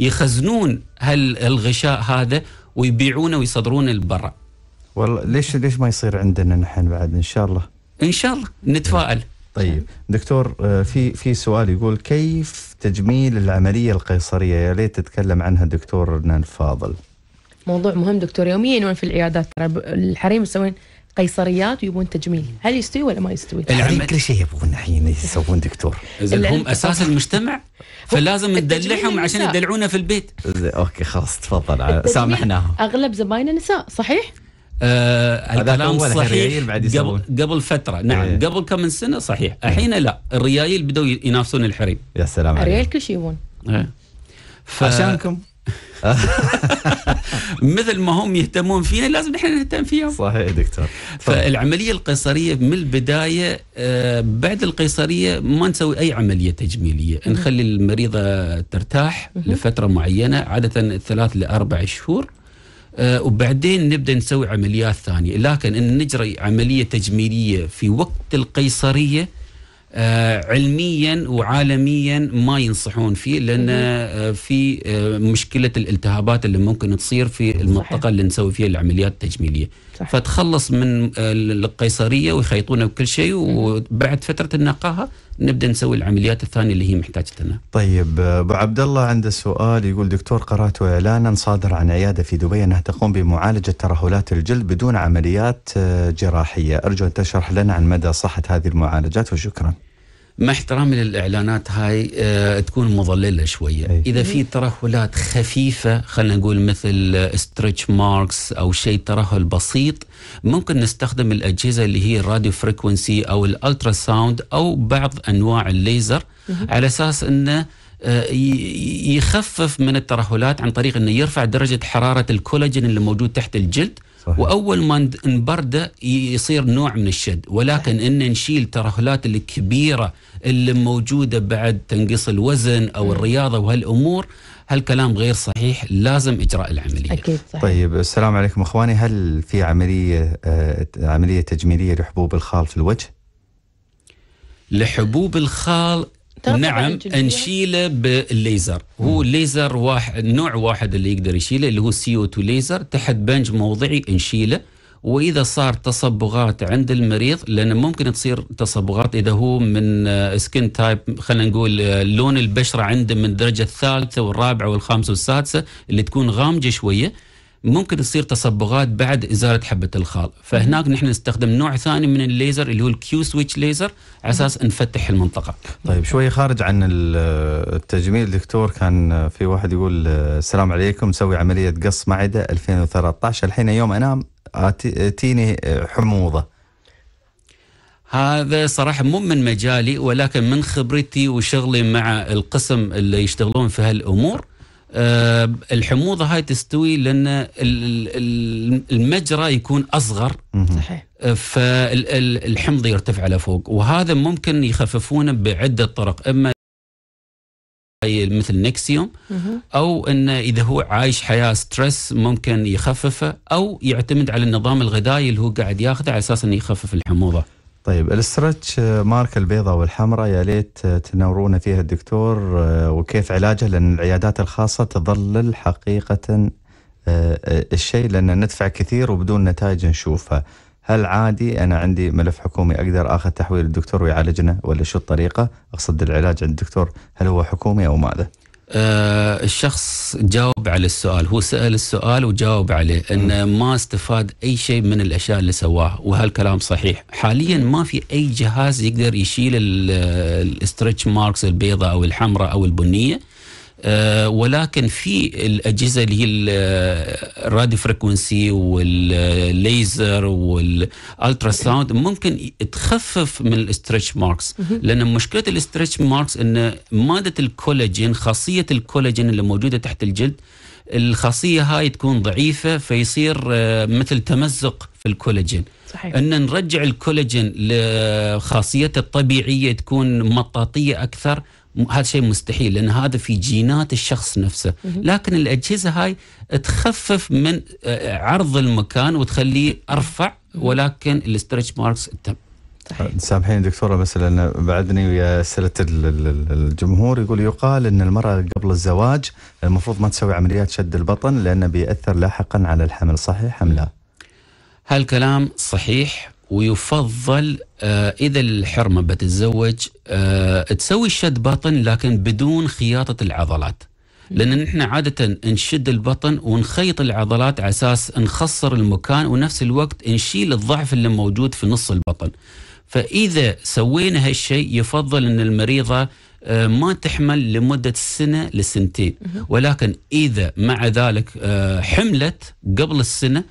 يخزنون هالغشاء هذا ويبيعونه ويصدرونه لبرا والله ليش ليش ما يصير عندنا نحن بعد ان شاء الله ان شاء الله نتفائل طيب دكتور آه، في في سؤال يقول كيف تجميل العمليه القيصريه يا ليت تتكلم عنها دكتور الفاضل موضوع مهم دكتور يوميا وانا في العيادات الحريم يسوين قيصريات ويبون تجميل هل يستوي ولا ما يستوي العلم كل شيء يبغون الحين يسوون دكتور زين هم اساس (laughs) المجتمع فلازم ندلعهم عشان يدلعونا في البيت اوكي خلاص تفضل سامحناهم اغلب زباين نساء صحيح آه الكلام صحيح قبل, قبل فتره نعم ايه. قبل كم من سنه صحيح إيه. الحين لا الريايل بدوا ينافسون الحريم يا سلام عليك الريايل كل شيء يبون إيه. ف... عشانكم (laughs) (laughs) مثل ما هم يهتمون فيها لازم نحن نهتم فيها صحيح دكتور طيب. فالعمليه القيصريه من البدايه آه، بعد القيصريه ما نسوي اي عمليه تجميليه نخلي المريضه ترتاح لفتره معينه عاده ثلاث لاربع شهور آه، وبعدين نبدا نسوي عمليات ثانيه لكن ان نجري عمليه تجميليه في وقت القيصريه آه، علميا وعالميا ما ينصحون فيه لان آه، في آه، مشكله الالتهابات اللي ممكن تصير في المنطقه اللي نسوي فيها العمليات التجميليه صحيح. فتخلص من القيصريه ويخيطونه بكل شيء وبعد فتره النقاهه نبدا نسوي العمليات الثانيه اللي هي محتاجتنا. طيب ابو عبد الله عنده سؤال يقول دكتور قرات اعلانا صادر عن عياده في دبي انها تقوم بمعالجه ترهلات الجلد بدون عمليات آه، جراحيه، ارجو ان تشرح لنا عن مدى صحه هذه المعالجات وشكرا. مع احترامي للاعلانات هاي أه تكون مضلله شويه أي. اذا في ترهلات خفيفه خلينا نقول مثل ستريتش ماركس او شيء ترهل بسيط ممكن نستخدم الاجهزه اللي هي الراديو فريكونسي او الالترا ساوند او بعض انواع الليزر على اساس انه آه، يخفف من الترهلات عن طريق انه يرفع درجه حراره الكولاجين اللي موجود تحت الجلد واول ما نبرده يصير نوع من الشد ولكن ان نشيل ترهلات الكبيره اللي موجوده بعد تنقيص الوزن او الرياضه وهالامور هالكلام غير صحيح لازم اجراء العمليه اكيد صحيح. طيب السلام عليكم اخواني هل في عمليه آه، عمليه تجميليه لحبوب الخال في الوجه لحبوب الخال نعم نشيله بالليزر هو الليزر واحد نوع واحد اللي يقدر يشيله اللي هو سي او 2 ليزر تحت بنج موضعي نشيله واذا صار تصبغات عند المريض لان ممكن تصير تصبغات اذا هو من سكن آه، تايب خلينا نقول آه، لون البشره عنده من الدرجه الثالثه والرابعه والخامسه والسادسه اللي تكون غامجه شويه ممكن تصير تصبغات بعد ازاله حبه الخال فهناك نحن نستخدم نوع ثاني من الليزر اللي هو الكيو سويتش ليزر على اساس نفتح المنطقه طيب شوي خارج عن التجميل دكتور كان في واحد يقول السلام عليكم مسوي عمليه قص معده 2013 الحين يوم انام تيني آه، حموضه هذا صراحة مو من مجالي ولكن من خبرتي وشغلي مع القسم اللي يشتغلون في هالأمور آه، الحموضه هاي تستوي لان المجرى يكون اصغر صحيح آه، فالحمض يرتفع لفوق وهذا ممكن يخففونه بعده طرق اما مثل نكسيوم او انه اذا هو عايش حياه ستريس ممكن يخففه او يعتمد على النظام الغذائي اللي هو قاعد ياخذه على اساس انه يخفف الحموضه. طيب الاسترتش آه، ماركة البيضاء والحمراء يا ليت آه، تنورونا فيها الدكتور آه، وكيف علاجه لأن العيادات الخاصة تظلل حقيقة الشيء لأن ندفع كثير وبدون نتائج نشوفها هل عادي أنا عندي ملف حكومي أقدر أخذ تحويل الدكتور ويعالجنا ولا شو الطريقة أقصد العلاج عند الدكتور هل هو حكومي أو ماذا آه، الشخص جاوب على السؤال هو سأل السؤال وجاوب عليه أنه ما استفاد أي شيء من الأشياء اللي سواها وهالكلام صحيح حاليا ما في أي جهاز يقدر يشيل الاسترتش ماركس البيضاء أو الحمراء أو البنية آه، ولكن في الاجهزه اللي هي الراديو فريكونسي والليزر والالترا ساوند ممكن تخفف من الاسترتش ماركس لان مشكله الاسترتش ماركس ان ماده الكولاجين خاصيه الكولاجين اللي موجوده تحت الجلد الخاصيه هاي تكون ضعيفه فيصير آه، مثل تمزق في الكولاجين صحيح. ان نرجع الكولاجين لخاصيته الطبيعيه تكون مطاطيه اكثر هذا شيء مستحيل لان هذا في جينات الشخص نفسه لكن الاجهزه هاي تخفف من آه، عرض المكان وتخليه ارفع ولكن الاسترتش ماركس تم سامحيني دكتوره بس لان بعدني ويا اسئله الجمهور يقول يقال ان المراه قبل الزواج المفروض ما تسوي عمليات شد البطن لانه بياثر لاحقا على الحمل صحيح ام لا؟ هالكلام صحيح ويفضل آه، اذا الحرمه بتتزوج آه، تسوي شد بطن لكن بدون خياطه العضلات لان نحن عاده نشد البطن ونخيط العضلات على اساس نخصر المكان ونفس الوقت نشيل الضعف اللي موجود في نص البطن فاذا سوينا هالشيء يفضل ان المريضه آه، ما تحمل لمدة سنة لسنتين ولكن إذا مع ذلك حملت قبل السنة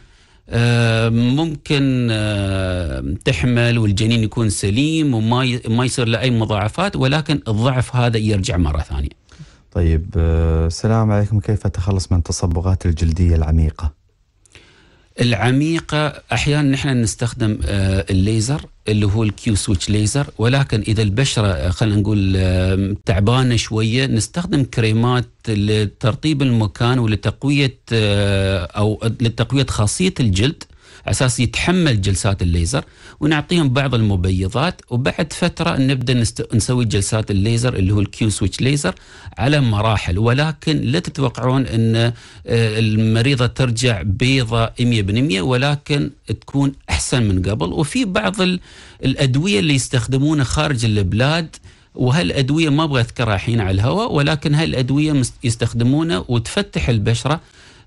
آه، ممكن آه، تحمل والجنين يكون سليم وما ما يصير له اي مضاعفات ولكن الضعف هذا يرجع مره ثانيه. طيب آه، السلام عليكم كيف اتخلص من التصبغات الجلديه العميقه؟ العميقه احيانا نحن نستخدم الليزر اللي هو الكيو سويتش ليزر ولكن اذا البشره خلينا نقول تعبانه شويه نستخدم كريمات لترطيب المكان ولتقويه آه، او لتقويه خاصيه الجلد اساس يتحمل جلسات الليزر ونعطيهم بعض المبيضات وبعد فتره نبدا نست... نسوي جلسات الليزر اللي هو الكيو سويتش ليزر على مراحل ولكن لا تتوقعون ان آه، المريضه ترجع بيضه 100% ولكن تكون احسن من قبل وفي بعض الادويه اللي يستخدمونها خارج البلاد وهالادويه ما ابغى اذكرها الحين على الهواء ولكن هالادويه يستخدمونها وتفتح البشره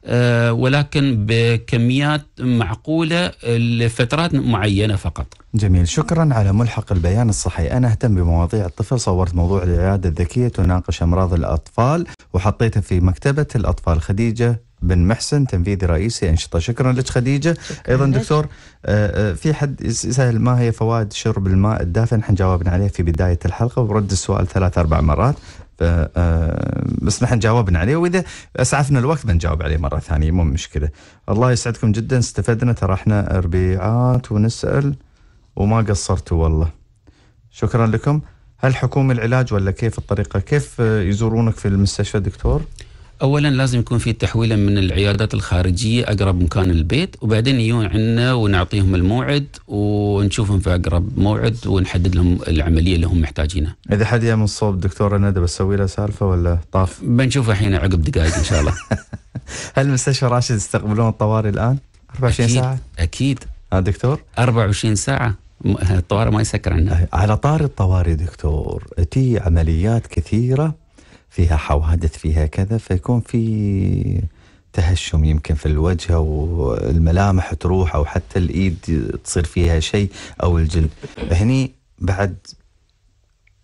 آه، ولكن بكميات معقوله لفترات معينه فقط. جميل شكرا على ملحق البيان الصحي انا اهتم بمواضيع الطفل صورت موضوع العياده الذكيه تناقش امراض الاطفال وحطيته في مكتبه الاطفال خديجه بن محسن تنفيذي رئيسي أنشطة شكرا لك خديجة شكرا أيضا لك. دكتور آه، آه، في حد يسأل ما هي فوائد شرب الماء الدافن جاوبنا عليه في بداية الحلقة ورد السؤال ثلاث أربع مرات آه، بس نحن جاوبنا عليه واذا اسعفنا الوقت بنجاوب عليه مره ثانيه مو مشكله. الله يسعدكم جدا استفدنا ترى احنا ربيعات ونسال وما قصرتوا والله. شكرا لكم. هل حكومي العلاج ولا كيف الطريقه؟ كيف يزورونك في المستشفى دكتور؟ اولا لازم يكون في تحويله من العيادات الخارجيه اقرب مكان البيت وبعدين يجون عندنا ونعطيهم الموعد ونشوفهم في اقرب موعد ونحدد لهم العمليه اللي هم محتاجينها. اذا حد من الصوب دكتور ندى بسوي له سالفه ولا طاف؟ بنشوفه الحين عقب دقائق ان شاء الله. (laughs) هل مستشفى راشد يستقبلون الطوارئ الان؟ 24 أكيد ساعه؟ اكيد ها دكتور؟ 24 ساعه الطوارئ ما يسكر عندنا. على طار الطوارئ دكتور تي عمليات كثيره فيها حوادث فيها كذا فيكون في تهشم يمكن في الوجه والملامح تروح او حتى الايد تصير فيها شيء او الجلد هني بعد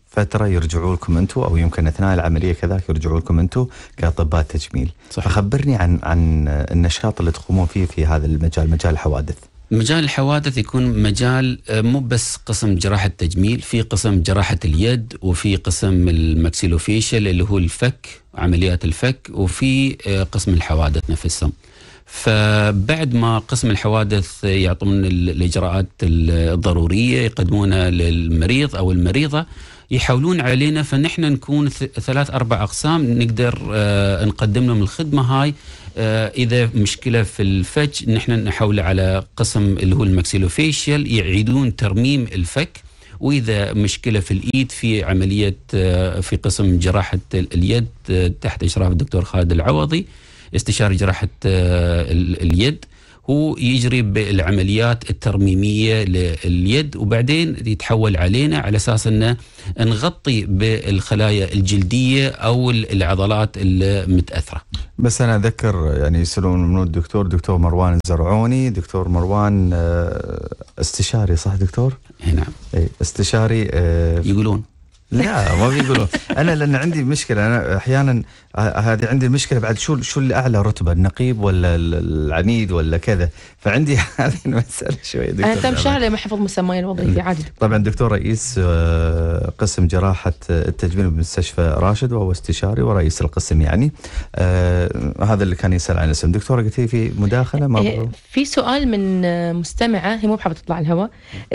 فتره يرجعوا لكم انتم او يمكن اثناء العمليه كذلك يرجعوا لكم انتم كاطباء تجميل صحيح. فخبرني عن عن النشاط اللي تقومون فيه في هذا المجال مجال الحوادث مجال الحوادث يكون مجال آه، مو بس قسم جراحة تجميل في قسم جراحة اليد وفي قسم المكسيلوفيشل اللي هو الفك عمليات الفك وفي آه، قسم الحوادث نفسهم فبعد ما قسم الحوادث يعطون الإجراءات الضرورية يقدمونها للمريض أو المريضة يحولون علينا فنحن نكون ثلاث أربع أقسام نقدر آه، نقدم لهم الخدمة هاي آه، اذا مشكله في الفك نحن نحوله على قسم اللي هو المكسيلوفيشيال يعيدون ترميم الفك واذا مشكله في الايد في عمليه آه، في قسم جراحه اليد آه، تحت اشراف الدكتور خالد العوضي استشاري جراحه اليد هو يجري بالعمليات الترميميه لليد وبعدين يتحول علينا على اساس انه نغطي بالخلايا الجلديه او العضلات المتاثره. بس انا اذكر يعني يسالون من الدكتور دكتور مروان الزرعوني، دكتور مروان آه، استشاري صح دكتور؟ إيه، نعم. إيه، استشاري آه، يقولون لا ما بيقولوا انا لان عندي مشكله انا احيانا آه، هذه عندي المشكله بعد شو شو اللي اعلى رتبه النقيب ولا العميد ولا كذا فعندي (laughs) هذه المساله شوي دكتور انا تم شهر لما حفظ مسماي الوظيفي عادي طبعا دكتور رئيس آه، قسم جراحه التجميل بمستشفى راشد وهو استشاري ورئيس القسم يعني آه، هذا اللي كان يسال عن الاسم دكتوره قلت في مداخله ما إيه، في سؤال من مستمعه هي مو بحابه تطلع الهواء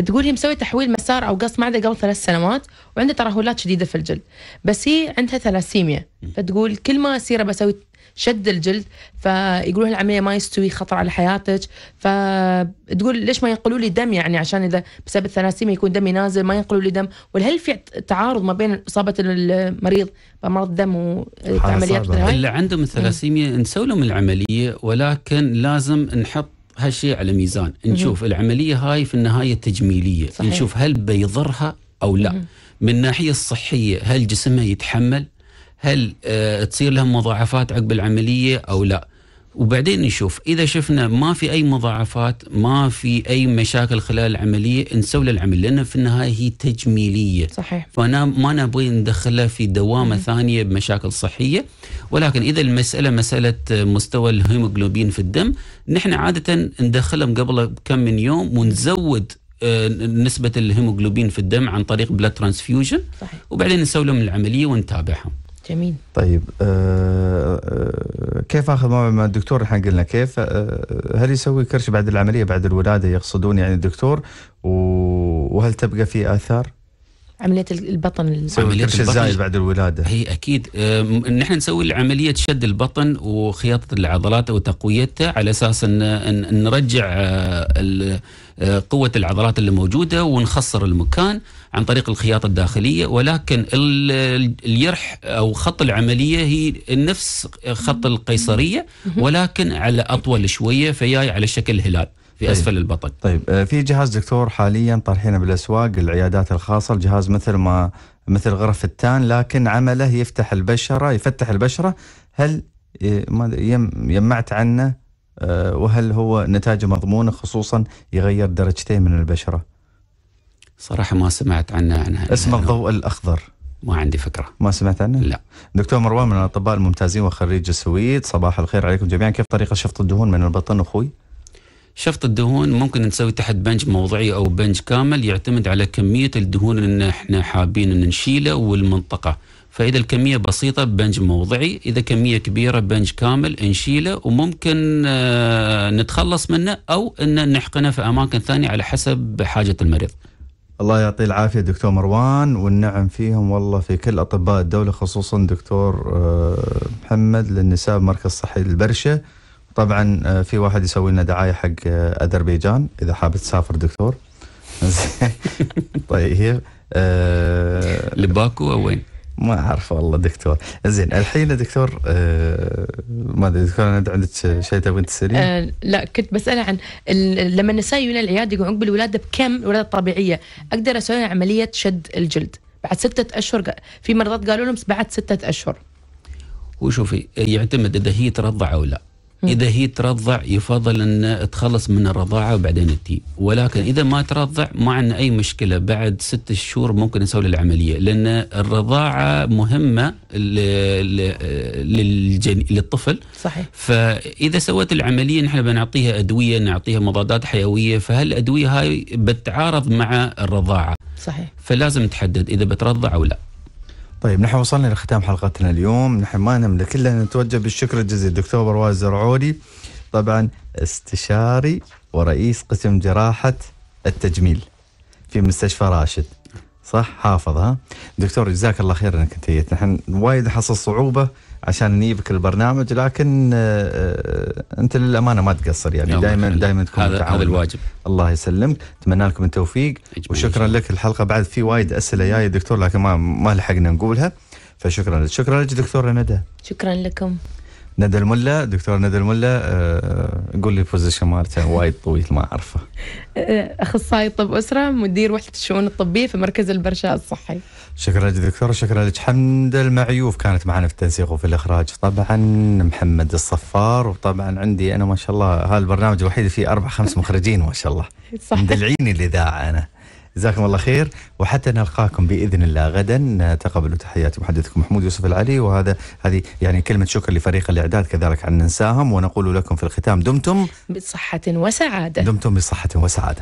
تقول هي مسوي تحويل مسار او قص معده قبل ثلاث سنوات وعنده ترهلات شديده في الجلد بس هي عندها ثلاسيميا فتقول كل ما اسيره بسوي شد الجلد فيقولوا العمليه ما يستوي خطر على حياتك فتقول ليش ما ينقلوا لي دم يعني عشان اذا بسبب الثلاسيميا يكون دمي نازل ما ينقلوا لي دم وهل في تعارض ما بين اصابه المريض بمرض الدم والعمليات اللي عندهم الثلاسيميا نسوي لهم العمليه ولكن لازم نحط هالشيء على ميزان نشوف العمليه هاي في النهايه تجميليه صحيح. نشوف هل بيضرها او لا من الناحيه الصحيه هل جسمها يتحمل هل آه، تصير لها مضاعفات عقب العمليه او لا وبعدين نشوف اذا شفنا ما في اي مضاعفات ما في اي مشاكل خلال العمليه نسوي العمل لان في النهايه هي تجميليه صحيح فانا ما نبغي ندخلها في دوامه م. ثانيه بمشاكل صحيه ولكن اذا المساله مساله مستوى الهيموغلوبين في الدم نحن عاده ندخلهم قبل كم من يوم ونزود نسبه الهيموجلوبين في الدم عن طريق بلاد ترانسفيوجن صحيح. وبعدين نسوي لهم العمليه ونتابعهم جميل طيب آه, آه، كيف اخذ مع الدكتور الحين قلنا كيف آه هل يسوي كرش بعد العمليه بعد الولاده يقصدون يعني الدكتور وهل تبقى في اثار؟ عمليه البطن عمليه البطن الزايد بعد الولاده هي اكيد نحن نسوي عمليه شد البطن وخياطه العضلات وتقويتها على اساس ان, إن نرجع قوه العضلات اللي موجوده ونخصر المكان عن طريق الخياطه الداخليه ولكن الجرح او خط العمليه هي نفس خط القيصريه ولكن على اطول شويه فياي على شكل هلال في طيب. أسفل البطن طيب آه، في جهاز دكتور حاليا طرحينه بالأسواق العيادات الخاصة الجهاز مثل ما مثل غرف التان لكن عمله يفتح البشرة يفتح البشرة هل آه، يمعت عنه آه، وهل هو نتاج مضمونة خصوصا يغير درجتين من البشرة صراحة ما سمعت عنه عنها اسمه الضوء الأخضر ما عندي فكرة ما سمعت عنه؟ لا دكتور مروان من الأطباء الممتازين وخريج السويد صباح الخير عليكم جميعا كيف طريقة شفط الدهون من البطن أخوي؟ شفط الدهون ممكن نسوي تحت بنج موضعي او بنج كامل يعتمد على كميه الدهون اللي احنا حابين نشيله والمنطقه فاذا الكميه بسيطه بنج موضعي اذا كميه كبيره بنج كامل نشيله وممكن آه، نتخلص منه او ان نحقنه في اماكن ثانيه على حسب حاجه المريض الله يعطيه العافية دكتور مروان والنعم فيهم والله في كل أطباء الدولة خصوصا دكتور آه، محمد للنساء بمركز صحي البرشة طبعا آه، في واحد يسوي لنا دعايه حق آه، اذربيجان اذا حاب تسافر دكتور (laughs) طيب هي آه، لباكو او وين؟ ما اعرف والله دكتور زين الحين دكتور ما ادري دكتور انت عندك شيء تبغين تسالين؟ آه لا كنت بسال عن لما النساء يجون العياده يقولون عقب الولاده بكم الولاده الطبيعيه اقدر اسوي عمليه شد الجلد بعد ستة اشهر في مرضات قالوا لهم بعد ستة اشهر وشوفي يعتمد اذا هي ترضع او لا اذا هي ترضع يفضل ان تخلص من الرضاعه وبعدين تي ولكن اذا ما ترضع ما عندنا اي مشكله بعد ست شهور ممكن نسوي العمليه لان الرضاعه مهمه للجن... للطفل صحيح فاذا سويت العمليه نحن بنعطيها ادويه نعطيها مضادات حيويه فهالادويه هاي بتعارض مع الرضاعه صحيح فلازم تحدد اذا بترضع او لا طيب نحن وصلنا لختام حلقتنا اليوم نحن ما نملك الا ان نتوجه بالشكر الجزيل للدكتور برواز زرعولي طبعا استشاري ورئيس قسم جراحه التجميل في مستشفى راشد صح حافظ ها دكتور جزاك الله خير انك انت نحن وايد حصل صعوبه عشان نجيبك البرنامج لكن آه، آه، انت للامانه ما تقصر يعني دائما دائما تكون هذا هذا الواجب الله يسلمك اتمنى لكم التوفيق وشكرا لك الحلقه بعد في وايد اسئله جايه دكتور لكن ما ما لحقنا نقولها فشكرا لك شكرا لك دكتوره ندى شكرا لكم ندى الملا دكتور ندى الملا آه، قول لي البوزيشن مالته وايد طويل ما اعرفه (laughs) اخصائي طب اسره مدير وحده الشؤون الطبيه في مركز البرشاء الصحي شكرا لك دكتور شكرا لك حمد المعيوف كانت معنا في التنسيق وفي الاخراج طبعا محمد الصفار وطبعا عندي انا ما شاء الله هذا البرنامج الوحيد فيه اربع خمس (laughs) مخرجين ما شاء الله صح مدلعيني الاذاعه انا جزاكم الله خير وحتى نلقاكم باذن الله غدا تقبلوا تحياتي محدثكم محمود يوسف العلي وهذا هذه يعني كلمه شكر لفريق الاعداد كذلك عن ننساهم ونقول لكم في الختام دمتم بصحه وسعاده دمتم بصحه وسعاده